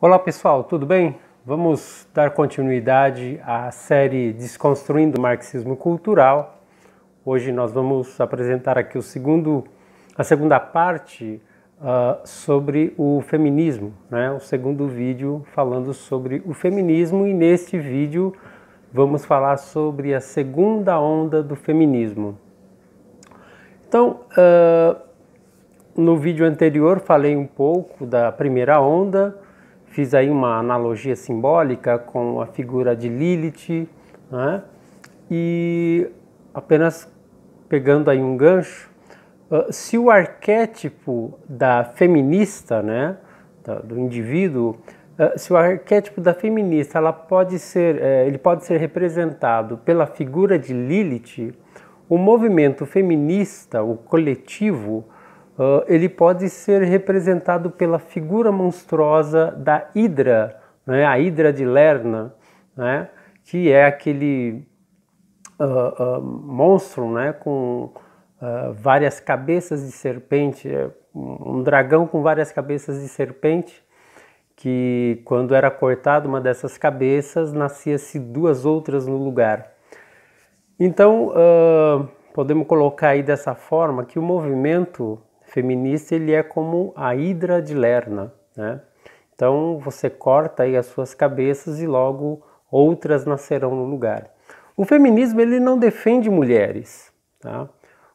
Olá pessoal, tudo bem? Vamos dar continuidade à série Desconstruindo o Marxismo Cultural. Hoje nós vamos apresentar aqui o segundo, a segunda parte uh, sobre o feminismo, né? o segundo vídeo falando sobre o feminismo e neste vídeo vamos falar sobre a segunda onda do feminismo. Então, uh, no vídeo anterior falei um pouco da primeira onda, Fiz aí uma analogia simbólica com a figura de Lilith, né? e apenas pegando aí um gancho, ah, se o arquétipo da feminista, né, do indivíduo, ah, se o arquétipo da feminista ela pode ser, eh, ele pode ser representado pela figura de Lilith, o movimento feminista, o coletivo, Uh, ele pode ser representado pela figura monstruosa da Hidra, né, a Hidra de Lerna, né, que é aquele uh, uh, monstro né, com várias cabeças de serpente, é, um dragão com várias cabeças de serpente, que quando era cortado uma dessas cabeças, nascia-se duas outras no lugar. Então, podemos colocar aí dessa forma que o movimento feminista ele é como a hidra de Lerna, né? Então você corta aí as suas cabeças e logo outras nascerão no lugar. O feminismo ele não defende mulheres, tá?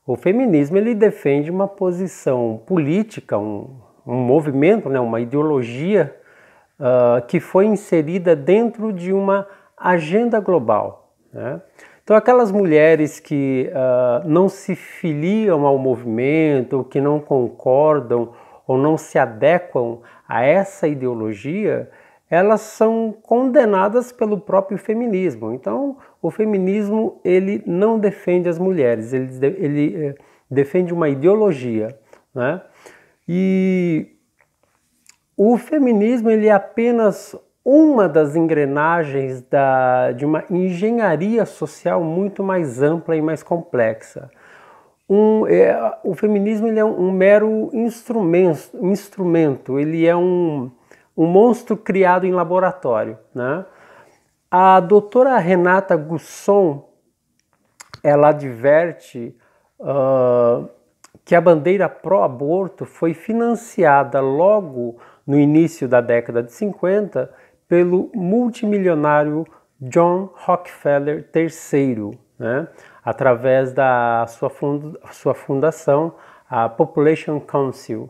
O feminismo ele defende uma posição política, um, um movimento, né, uma ideologia uh, que foi inserida dentro de uma agenda global. Né? Então, aquelas mulheres que uh, não se filiam ao movimento, que não concordam ou não se adequam a essa ideologia, elas são condenadas pelo próprio feminismo. Então, o feminismo ele não defende as mulheres, ele, ele eh, defende uma ideologia, né? E o feminismo ele é apenas uma das engrenagens da, de uma engenharia social muito mais ampla e mais complexa. Um, é, o feminismo ele é um, um mero instrumento, instrumento, ele é um, um monstro criado em laboratório. Né? A doutora Renata Gusson ela adverte uh, que a bandeira pró-aborto foi financiada logo no início da década de 50 pelo multimilionário John Rockefeller III, né, através da sua, fund sua fundação, a Population Council,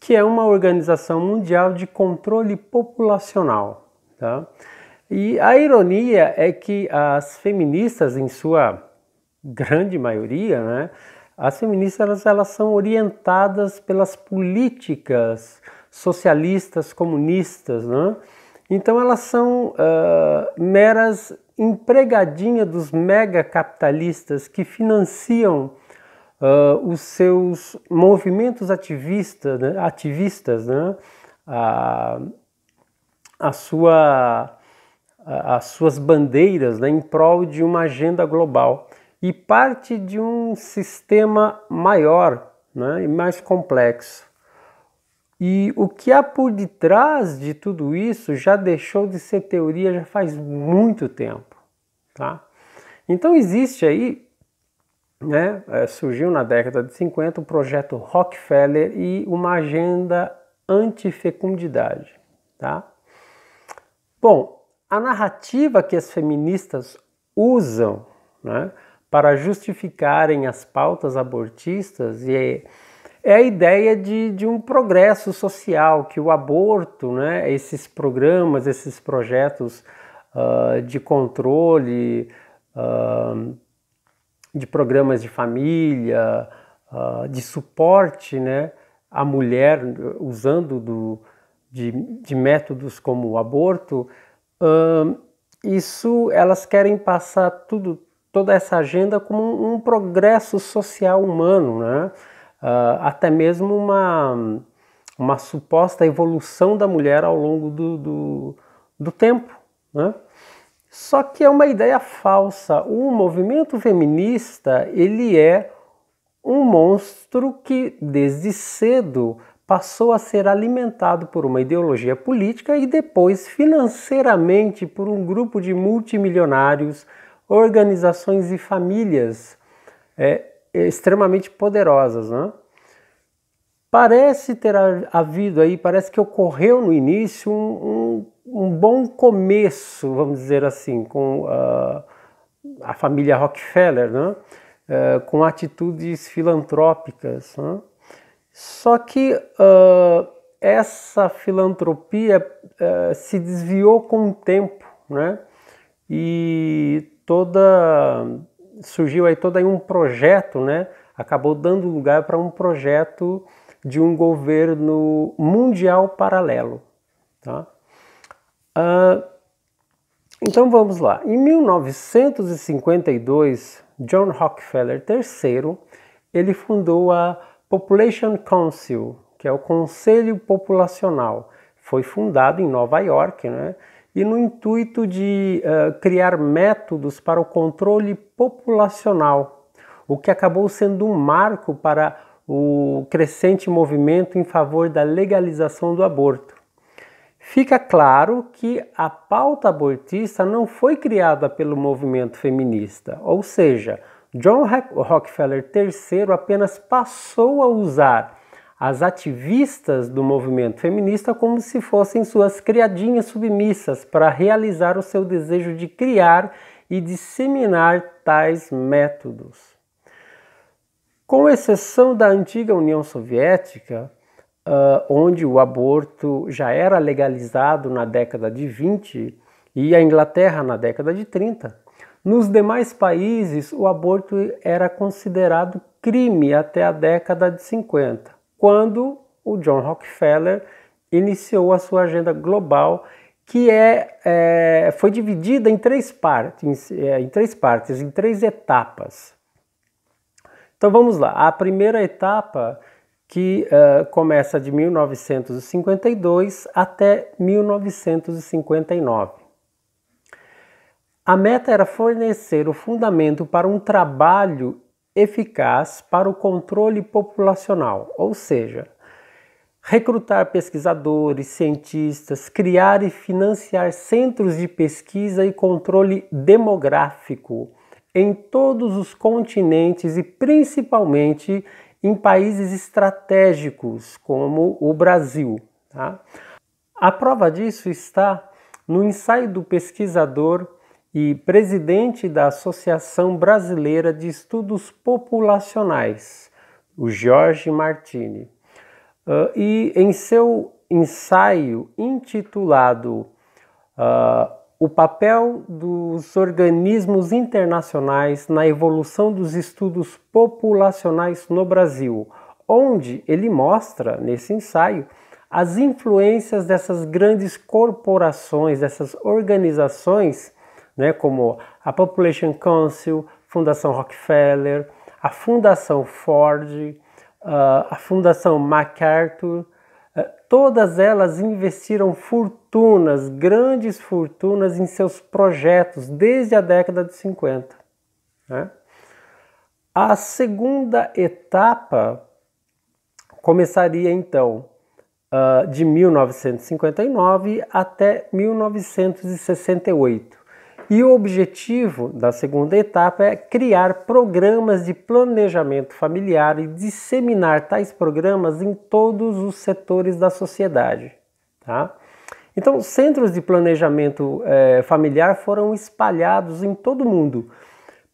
que é uma organização mundial de controle populacional. Tá? E a ironia é que as feministas, em sua grande maioria, né, as feministas elas, elas são orientadas pelas políticas socialistas, comunistas, né, então elas são uh, meras empregadinha dos mega capitalistas que financiam uh, os seus movimentos ativista, né, ativistas, né, a, a sua, a, as suas bandeiras né, em prol de uma agenda global e parte de um sistema maior né, e mais complexo. E o que há por detrás de tudo isso já deixou de ser teoria já faz muito tempo, tá? Então existe aí, né, é, surgiu na década de 50 o projeto Rockefeller e uma agenda antifecundidade, tá? Bom, a narrativa que as feministas usam, né, para justificarem as pautas abortistas e é a ideia de, de um progresso social, que o aborto, né, esses programas, esses projetos uh, de controle, uh, de programas de família, uh, de suporte né, à mulher, usando do, de, de métodos como o aborto, isso elas querem passar tudo, toda essa agenda como um, um progresso social humano, né? uh, até mesmo uma, uma suposta evolução da mulher ao longo do, do, do tempo. Né? Só que é uma ideia falsa. O movimento feminista ele é um monstro que desde cedo passou a ser alimentado por uma ideologia política e depois financeiramente por um grupo de multimilionários, organizações e famílias. É, é, extremamente poderosas, né? Parece ter havido aí, parece que ocorreu no início um, um, um bom começo, vamos dizer assim, com a, ah, a família Rockefeller, né? É, com atitudes filantrópicas. Né? Só que uh, essa filantropia uh, se desviou com o tempo, né? E toda surgiu aí todo aí um projeto, né? Acabou dando lugar para um projeto de um governo mundial paralelo, tá? Uh, então vamos lá. Em 1952, John Rockefeller III, ele fundou a Population Council, que é o Conselho Populacional. Foi fundado em Nova York, né? e no intuito de uh, criar métodos para o controle populacional, o que acabou sendo um marco para o crescente movimento em favor da legalização do aborto. Fica claro que a pauta abortista não foi criada pelo movimento feminista, ou seja, John Rockefeller III apenas passou a usar as ativistas do movimento feminista como se fossem suas criadinhas submissas para realizar o seu desejo de criar e disseminar tais métodos. Com exceção da antiga União Soviética, uh, onde o aborto já era legalizado na década de 20 e a Inglaterra na década de 30, nos demais países o aborto era considerado crime até a década de 50 quando o John Rockefeller iniciou a sua agenda global, que é, é foi dividida em três, partes, é, em três partes, em três etapas. Então vamos lá. A primeira etapa que uh, começa de 1952 até 1959. A meta era fornecer o fundamento para um trabalho eficaz para o controle populacional, ou seja, recrutar pesquisadores, cientistas, criar e financiar centros de pesquisa e controle demográfico em todos os continentes e principalmente em países estratégicos como o Brasil. Tá? A prova disso está no ensaio do pesquisador e presidente da Associação Brasileira de Estudos Populacionais, o Jorge Martini. Uh, e em seu ensaio intitulado uh, O papel dos organismos internacionais na evolução dos estudos populacionais no Brasil, onde ele mostra, nesse ensaio, as influências dessas grandes corporações, dessas organizações né, como a Population Council, Fundação Rockefeller, a Fundação Ford, uh, a Fundação MacArthur, uh, todas elas investiram fortunas, grandes fortunas em seus projetos desde a década de 50. Né? A segunda etapa começaria então ah, de 1959 até 1968. E o objetivo da segunda etapa é criar programas de planejamento familiar e disseminar tais programas em todos os setores da sociedade. Tá? Então, centros de planejamento eh, familiar foram espalhados em todo o mundo,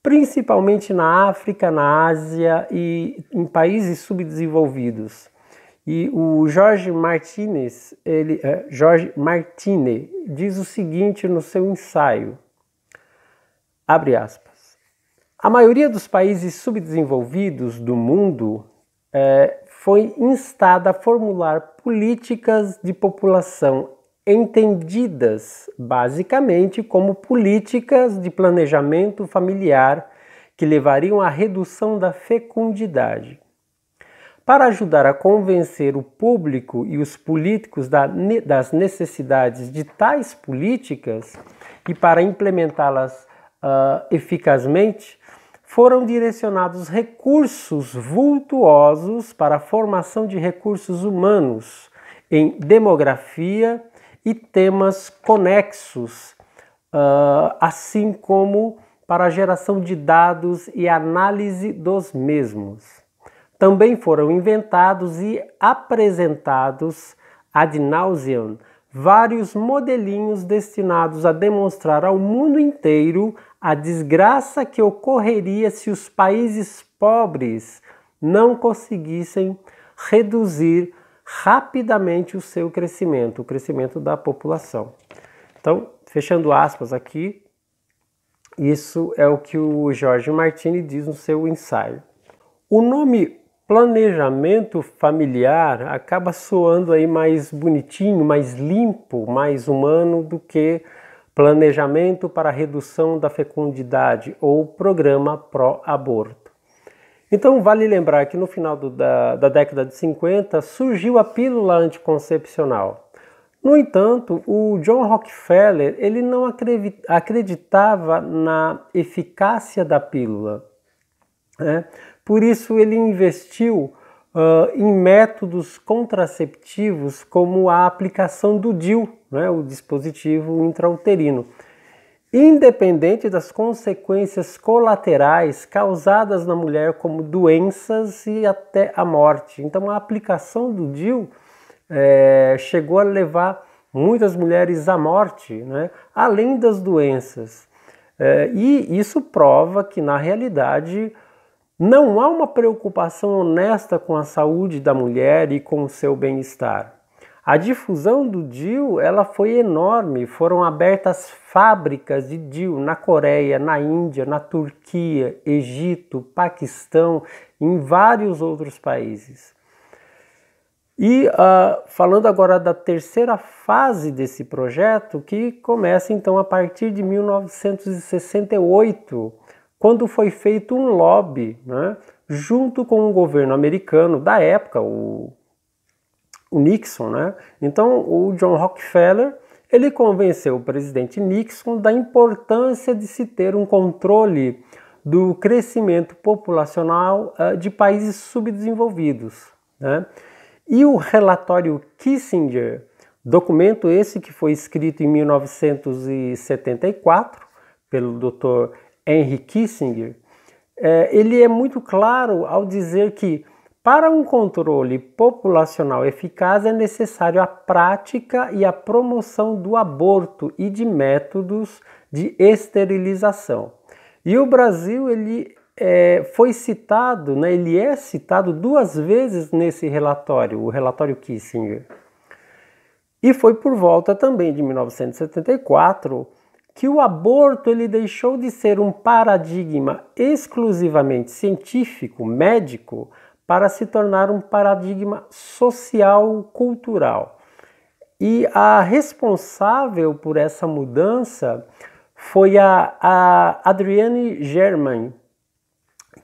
principalmente na África, na Ásia e em países subdesenvolvidos. E o Jorge Martinez, ele, eh, Jorge Martine, diz o seguinte no seu ensaio. Abre aspas. A maioria dos países subdesenvolvidos do mundo é, foi instada a formular políticas de população entendidas basicamente como políticas de planejamento familiar que levariam à redução da fecundidade. Para ajudar a convencer o público e os políticos das necessidades de tais políticas e para implementá-las uh, eficazmente, foram direcionados recursos vultuosos para a formação de recursos humanos em demografia e temas conexos, uh, assim como para a geração de dados e análise dos mesmos. Também foram inventados e apresentados ad nauseam vários modelinhos destinados a demonstrar ao mundo inteiro a desgraça que ocorreria se os países pobres não conseguissem reduzir rapidamente o seu crescimento, o crescimento da população. Então, fechando aspas aqui, isso é o que o Jorge Martini diz no seu ensaio. O nome planejamento familiar acaba soando aí mais bonitinho, mais limpo, mais humano do que Planejamento para Redução da Fecundidade ou Programa Pró-Aborto. Então, vale lembrar que no final do, da, da década de 50 surgiu a pílula anticoncepcional. No entanto, o John Rockefeller ele não acreditava na eficácia da pílula. Né? Por isso, ele investiu uh, em métodos contraceptivos como a aplicação do DIL, né, o dispositivo intrauterino. Independente das consequências colaterais causadas na mulher, como doenças e até a morte. Então, a aplicação do DIL é, eh, chegou a levar muitas mulheres à morte, né, além das doenças. É, e isso prova que, na realidade, não há uma preocupação honesta com a saúde da mulher e com o seu bem-estar. A difusão do DIL ela foi enorme, foram abertas fábricas de DIL na Coreia, na Índia, na Turquia, Egito, Paquistão, em vários outros países. E uh, falando agora da terceira fase desse projeto, que começa então a partir de 1968, quando foi feito um lobby né, junto com o governo americano da época, o, o Nixon. Né? Então, o John Rockefeller ele convenceu o presidente Nixon da importância de se ter um controle do crescimento populacional uh, de países subdesenvolvidos. Né? E o relatório Kissinger, documento esse que foi escrito em 1974 pelo Dr. Henry Kissinger, é, ele é muito claro ao dizer que para um controle populacional eficaz é necessário a prática e a promoção do aborto e de métodos de esterilização. E o Brasil ele é, foi citado, né, ele é citado duas vezes nesse relatório, o relatório Kissinger. E foi por volta também de 1974 que o aborto ele deixou de ser um paradigma exclusivamente científico, médico, para se tornar um paradigma social, cultural. E a responsável por essa mudança foi a, a Adrienne Germain,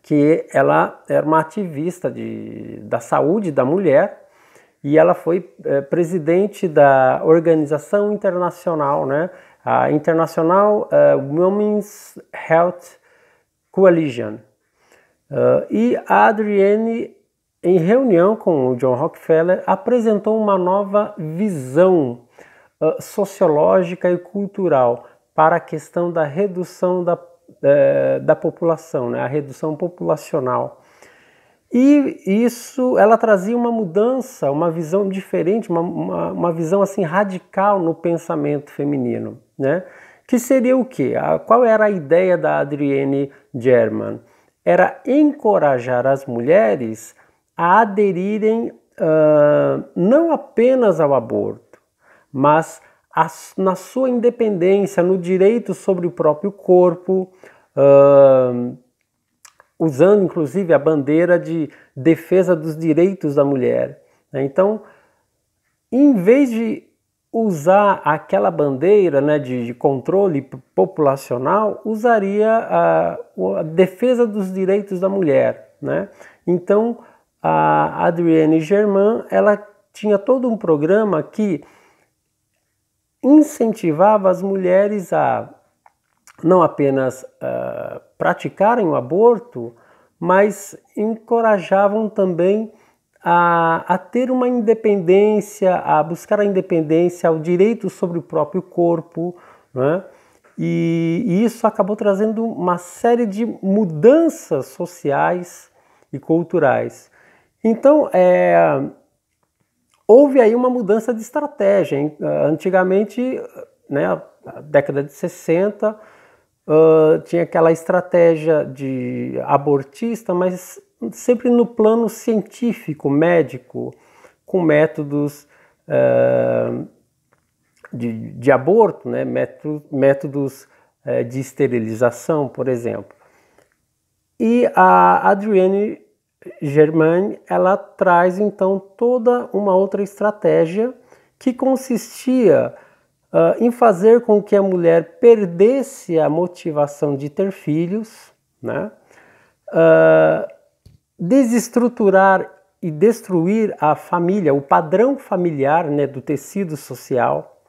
que ela era uma ativista de, da saúde da mulher e ela foi é, presidente da Organização Internacional, né? a International uh, eh, Women's Health Coalition. Uh, e a Adrienne, em reunião com o John Rockefeller, apresentou uma nova visão uh, sociológica e cultural para a questão da redução da, da população, né, a redução populacional. E isso, ela trazia uma mudança, uma visão diferente, uma, uma, uma visão assim radical no pensamento feminino né? Que seria o quê? A, qual era a ideia da Adrienne German? Era encorajar as mulheres a aderirem uh, não apenas ao aborto, mas a, na sua independência, no direito sobre o próprio corpo, uh, usando inclusive a bandeira de defesa dos direitos da mulher. Né? Então, em vez de usar aquela bandeira né, de, de controle populacional, usaria a, a, defesa dos direitos da mulher. Né? Então, a Adrienne Germain, ela tinha todo um programa que incentivava as mulheres a não apenas uh, praticarem o aborto, mas encorajavam também a, a ter uma independência, a buscar a independência, ao direito sobre o próprio corpo, né? E, e, isso acabou trazendo uma série de mudanças sociais e culturais. Então, é, houve aí uma mudança de estratégia. Antigamente, né, década de 60, uh, tinha aquela estratégia de abortista, mas sempre no plano científico, médico, com métodos uh, de, de, aborto, né? métodos, métodos uh, eh, de esterilização, por exemplo. E a Adrienne Germain, ela traz então toda uma outra estratégia que consistia uh, em fazer com que a mulher perdesse a motivação de ter filhos, né? Uh, desestruturar e destruir a família, o padrão familiar né, do tecido social,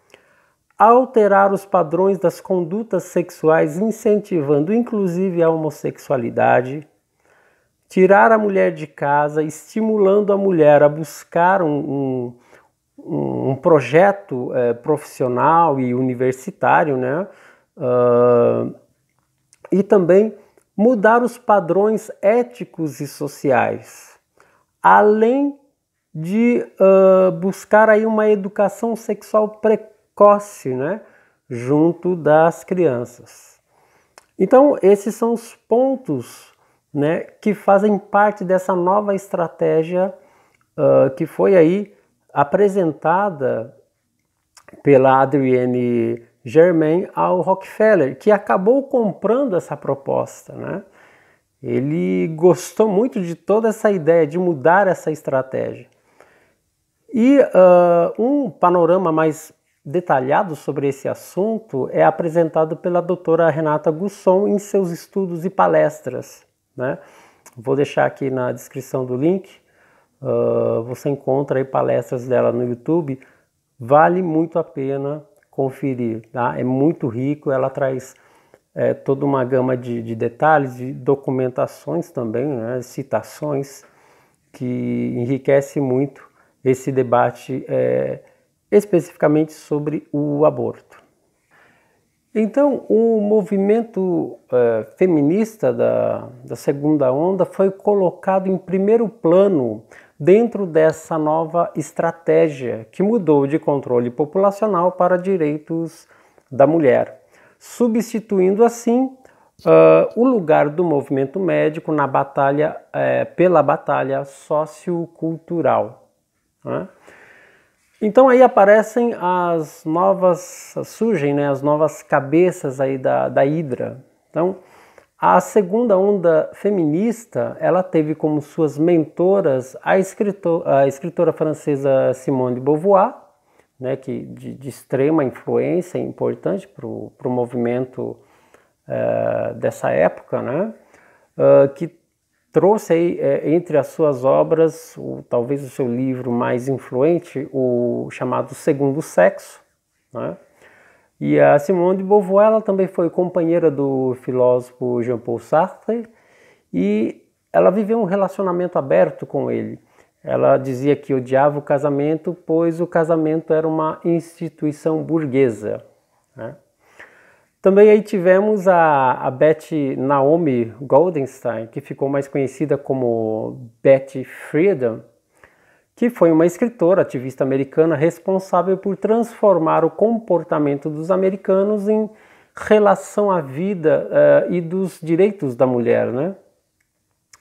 alterar os padrões das condutas sexuais, incentivando inclusive a homossexualidade, tirar a mulher de casa, estimulando a mulher a buscar um, um um, projeto é, profissional e universitário, né? Uh, e também mudar os padrões éticos e sociais, além de uh, buscar aí uma educação sexual precoce, né? Junto das crianças. Então, esses são os pontos né, que fazem parte dessa nova estratégia uh, que foi aí apresentada pela Adrienne Germain ao Rockefeller, que acabou comprando essa proposta. Né? Ele gostou muito de toda essa ideia de mudar essa estratégia. E uh, um panorama mais detalhado sobre esse assunto é apresentado pela doutora Renata Gusson em seus estudos e palestras. Né? Vou deixar aqui na descrição do link. Uh, você encontra aí palestras dela no YouTube. Vale muito a pena conferir, tá? É muito rico, ela traz é, toda uma gama de, de, detalhes, de documentações também, né? citações, que enriquece muito esse debate é, especificamente sobre o aborto. Então, o movimento é, feminista da, da segunda onda foi colocado em primeiro plano dentro dessa nova estratégia que mudou de controle populacional para direitos da mulher, substituindo assim uh, o lugar do movimento médico na batalha uh, pela batalha sociocultural. Né? Então aí aparecem as novas surgem né, as novas cabeças aí da, da hidra. Então a segunda onda feminista, ela teve como suas mentoras a, escritor, a escritora francesa Simone de Beauvoir, né, que de, de extrema influência, importante para o movimento uh, dessa época, né, uh, que trouxe aí, eh, entre as suas obras, o, talvez o seu livro mais influente, o chamado Segundo Sexo, né, e a Simone de Beauvoir ela também foi companheira do filósofo Jean-Paul Sartre e ela viveu um relacionamento aberto com ele. Ela dizia que odiava o casamento, pois o casamento era uma instituição burguesa. Né? Também aí tivemos a, a Betty Naomi Goldenstein, que ficou mais conhecida como Betty Friedan, que foi uma escritora ativista americana responsável por transformar o comportamento dos americanos em relação à vida uh, e dos direitos da mulher, né?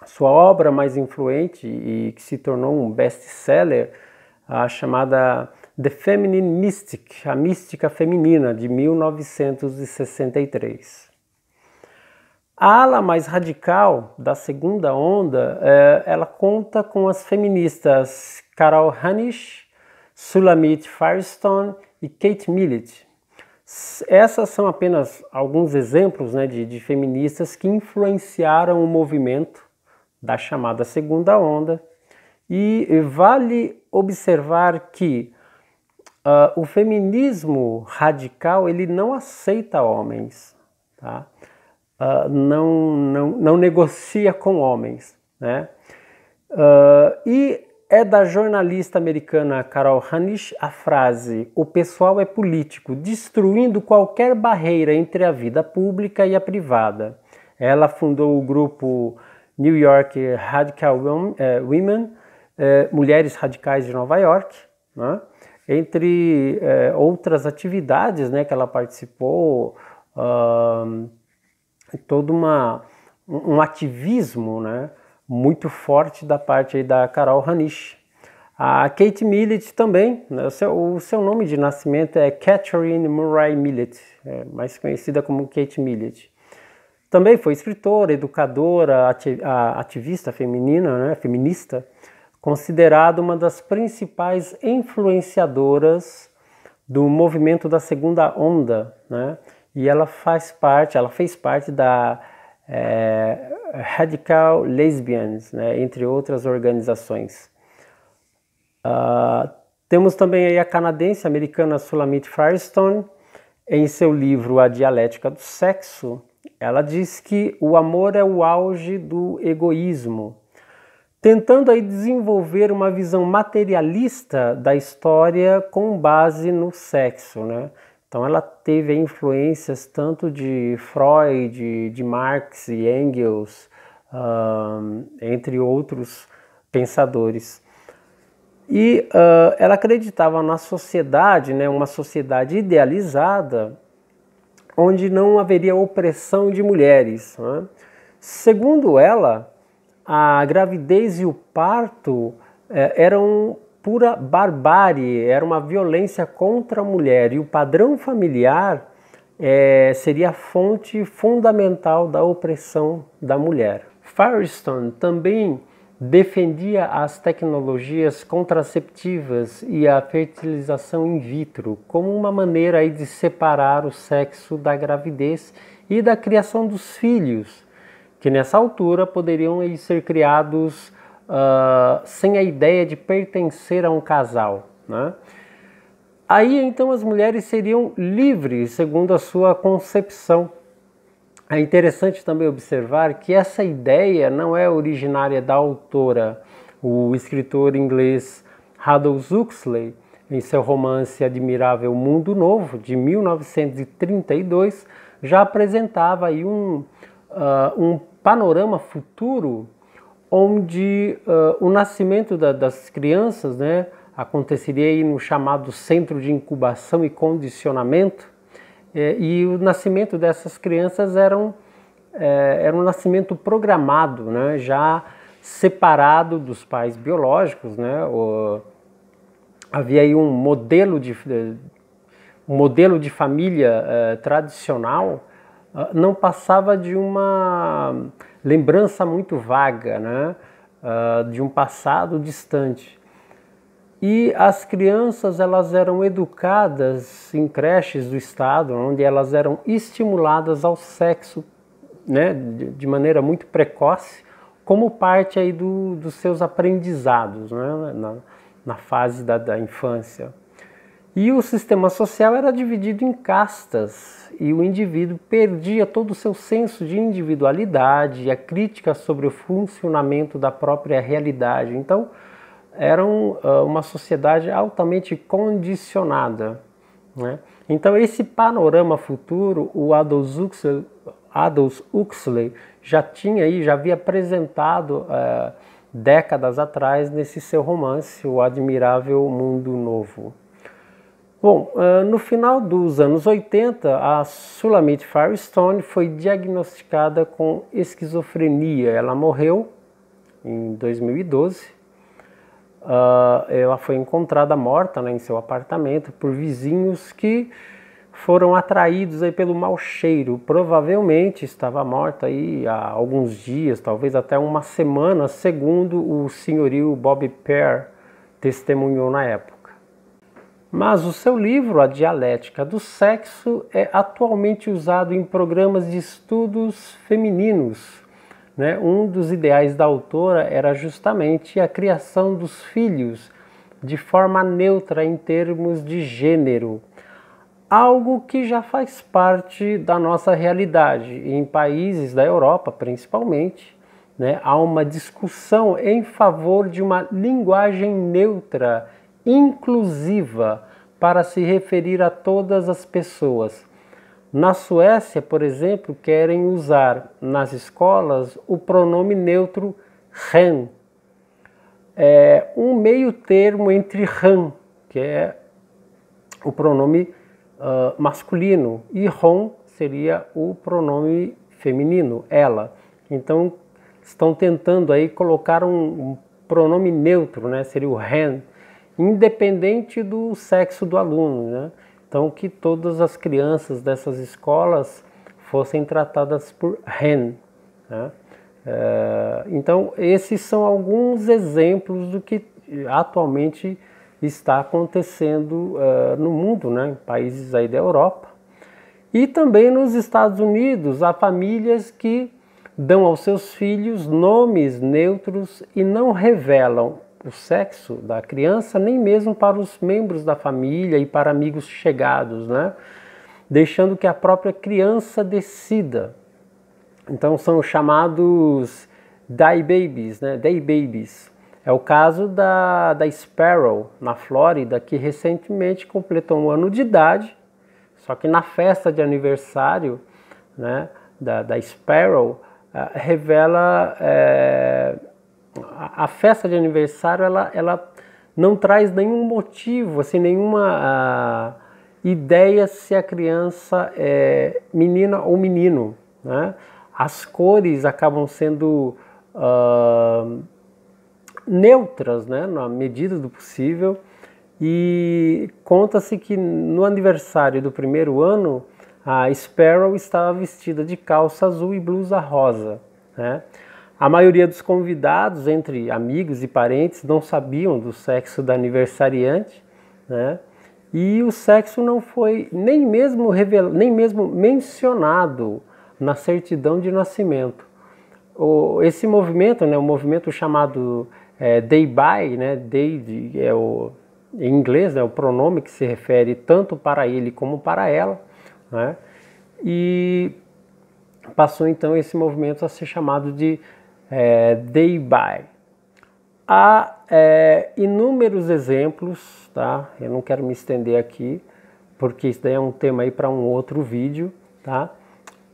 Sua obra mais influente e que se tornou um best-seller, a chamada The Feminine Mystic, a mística feminina, de 1963. A ala mais radical da segunda onda, eh, ela conta com as feministas Carol Hanisch, Sulamit Firestone e Kate Millett. Essas são apenas alguns exemplos né, de, de feministas que influenciaram o movimento da chamada segunda onda. E vale observar que uh, o feminismo radical ele não aceita homens, tá? Uh, não, não, não negocia com homens. Né? Uh, e é da jornalista americana Carol Hanisch a frase: O pessoal é político, destruindo qualquer barreira entre a vida pública e a privada. Ela fundou o grupo New York Radical eh, Women, eh, Mulheres Radicais de Nova York, né? entre eh, outras atividades né, que ela participou, um, todo uma, um ativismo, né? muito forte da parte da Carol Hanisch, A Kate Millett também, né? o, seu, o, seu, nome de nascimento é Catherine Murray Millett, é, mais conhecida como Kate Millett. Também foi escritora, educadora, ativista feminina, né? feminista, considerada uma das principais influenciadoras do movimento da segunda onda, né? E ela faz parte, ela fez parte da é, Radical Lesbians, né, entre outras organizações. Uh, temos também a canadense americana Sulamit Firestone, em seu livro A Dialética do Sexo, ela diz que o amor é o auge do egoísmo, tentando aí desenvolver uma visão materialista da história com base no sexo, né? Então ela teve influências tanto de Freud, de, Marx e Engels, uh, entre outros pensadores. E uh, ela acreditava na sociedade, né, uma sociedade idealizada, onde não haveria opressão de mulheres. Né? Segundo ela, a gravidez e o parto eh, eram pura barbárie, era uma violência contra a mulher e o padrão familiar é, seria a fonte fundamental da opressão da mulher. Firestone também defendia as tecnologias contraceptivas e a fertilização in vitro como uma maneira de separar o sexo da gravidez e da criação dos filhos, que nessa altura poderiam ser criados uh, sem a ideia de pertencer a um casal. Né? Aí então as mulheres seriam livres segundo a sua concepção. É interessante também observar que essa ideia não é originária da autora. O escritor inglês Aldous Huxley, em seu romance Admirável Mundo Novo, de 1932, já apresentava aí um, uh, um panorama futuro onde uh, o nascimento da, das crianças né, aconteceria aí no chamado centro de incubação e condicionamento, é, e o nascimento dessas crianças eram, é, era um nascimento programado, né, já separado dos pais biológicos. Né, havia aí um modelo de, um modelo de família eh, tradicional, ah, não passava de uma lembrança muito vaga, né? Uh, de um passado distante. E as crianças elas eram educadas em creches do estado, onde elas eram estimuladas ao sexo, né, de maneira muito precoce, como parte aí do, dos seus aprendizados, né, na, na fase da, da infância. E o sistema social era dividido em castas e o indivíduo perdia todo o seu senso de individualidade e a crítica sobre o funcionamento da própria realidade. Então, era um, ah, uma sociedade altamente condicionada. Né? Então, esse panorama futuro, o Adolf Huxley, Adolf Huxley já tinha e já havia apresentado eh, décadas atrás nesse seu romance, O Admirável Mundo Novo. Bom, eh, no final dos anos 80, a Sulamit Firestone foi diagnosticada com esquizofrenia. Ela morreu em 2012. Eh, ela foi encontrada morta né, em seu apartamento por vizinhos que foram atraídos aí pelo mau cheiro. Provavelmente estava morta aí há alguns dias, talvez até uma semana, segundo o senhorio Bob Pear testemunhou na época. Mas o seu livro, A Dialética do Sexo, é atualmente usado em programas de estudos femininos. Né? Um dos ideais da autora era justamente a criação dos filhos de forma neutra em termos de gênero algo que já faz parte da nossa realidade. Em países da Europa, principalmente, né, há uma discussão em favor de uma linguagem neutra inclusiva para se referir a todas as pessoas. Na Suécia, por exemplo, querem usar nas escolas o pronome neutro "han", é um meio termo entre han, que é o pronome uh, masculino, e hon seria o pronome feminino, ela. Então, estão tentando aí colocar um, um pronome neutro, né? seria o hen, independente do sexo do aluno. Né? Então, que todas as crianças dessas escolas fossem tratadas por REN. Né? Eh, então, esses são alguns exemplos do que atualmente está acontecendo eh, no mundo, né? em países aí da Europa. E também nos Estados Unidos, há famílias que dão aos seus filhos nomes neutros e não revelam o sexo da criança, nem mesmo para os membros da família e para amigos chegados, né? deixando que a própria criança decida. Então são chamados day babies, né? day babies. É o caso da, da Sparrow, na Flórida, que recentemente completou um ano de idade, só que na festa de aniversário né, da, da Sparrow, uh, revela... É, a festa de aniversário ela, ela não traz nenhum motivo, assim, nenhuma ah, ideia se a criança é menina ou menino. Né? As cores acabam sendo uh, neutras, né, na medida do possível, e conta-se que no aniversário do primeiro ano, a Sparrow estava vestida de calça azul e blusa rosa. Né? A maioria dos convidados, entre amigos e parentes, não sabiam do sexo da aniversariante, né? E o sexo não foi nem mesmo, revel... nem mesmo mencionado na certidão de nascimento. O... Esse movimento, né, o movimento chamado é, Day By, né, Day de, é o, em inglês, né, o pronome que se refere tanto para ele como para ela, né? E passou então esse movimento a ser chamado de é, day by. Há é, inúmeros exemplos, tá? Eu não quero me estender aqui, porque isso daí é um tema aí para um outro vídeo, tá?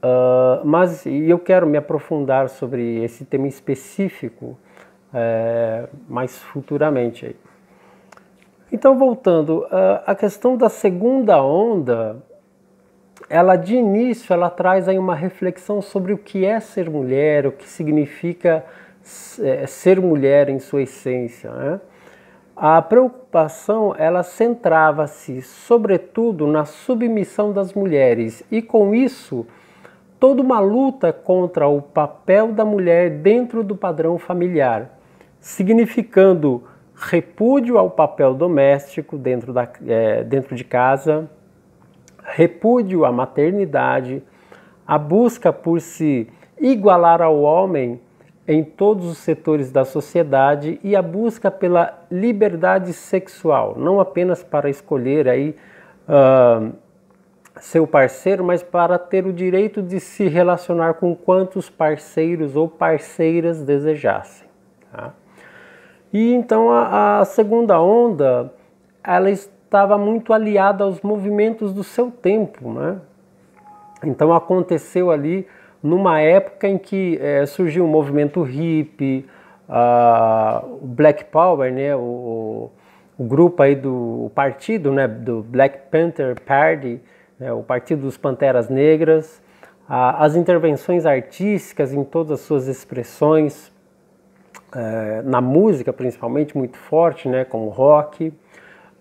Uh, mas eu quero me aprofundar sobre esse tema específico é, mais futuramente aí. Então, voltando, uh, a questão da segunda onda ela de início ela traz aí uma reflexão sobre o que é ser mulher, o que significa é, ser mulher em sua essência. Né? A preocupação ela centrava-se sobretudo na submissão das mulheres e com isso toda uma luta contra o papel da mulher dentro do padrão familiar, significando repúdio ao papel doméstico dentro, da, é, dentro de casa, repúdio à maternidade, a busca por se igualar ao homem em todos os setores da sociedade e a busca pela liberdade sexual, não apenas para escolher aí uh, seu parceiro, mas para ter o direito de se relacionar com quantos parceiros ou parceiras desejassem. Tá? E então a, a segunda onda, ela está estava muito aliada aos movimentos do seu tempo. Né? Então aconteceu ali numa época em que é, surgiu o um movimento hippie, ah, o Black Power, né? o, o grupo aí do partido né? do Black Panther Party, né? o Partido dos Panteras Negras, a, as intervenções artísticas em todas as suas expressões, é, na música principalmente muito forte, né? como rock,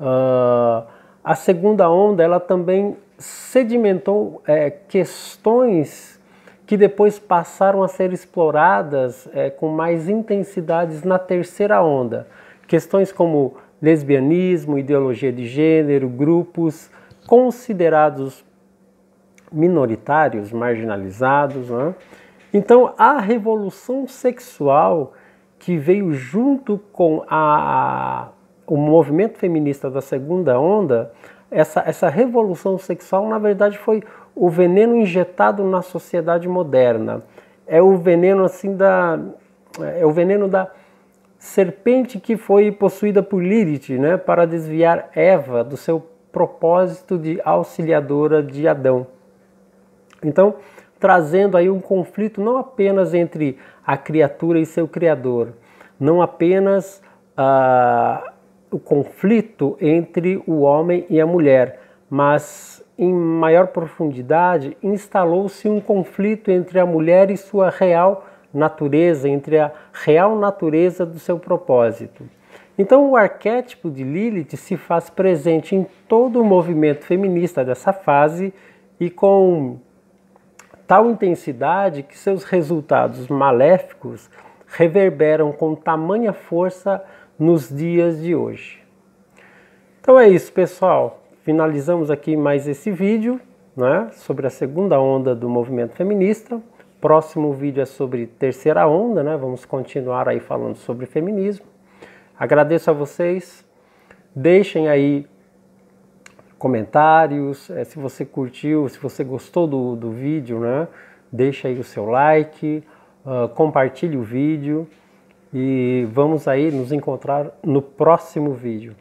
Uh, a segunda onda ela também sedimentou é, questões que depois passaram a ser exploradas é, com mais intensidades na terceira onda. Questões como lesbianismo, ideologia de gênero, grupos considerados minoritários, marginalizados. Né? Então, a revolução sexual que veio junto com a o movimento feminista da segunda onda, essa, essa revolução sexual, na verdade, foi o veneno injetado na sociedade moderna. É o veneno assim da. É o veneno da serpente que foi possuída por Lilith, né, para desviar Eva do seu propósito de auxiliadora de Adão. Então, trazendo aí um conflito não apenas entre a criatura e seu criador, não apenas ah, o conflito entre o homem e a mulher, mas em maior profundidade instalou-se um conflito entre a mulher e sua real natureza, entre a real natureza do seu propósito. Então, o arquétipo de Lilith se faz presente em todo o movimento feminista dessa fase e com tal intensidade que seus resultados maléficos reverberam com tamanha força nos dias de hoje. Então é isso, pessoal. Finalizamos aqui mais esse vídeo né, sobre a segunda onda do movimento feminista. Próximo vídeo é sobre terceira onda, né? Vamos continuar aí falando sobre feminismo. Agradeço a vocês. Deixem aí comentários, eh, se você curtiu, se você gostou do, do vídeo, né? Deixa aí o seu like, uh, compartilhe o vídeo. E vamos aí nos encontrar no próximo vídeo.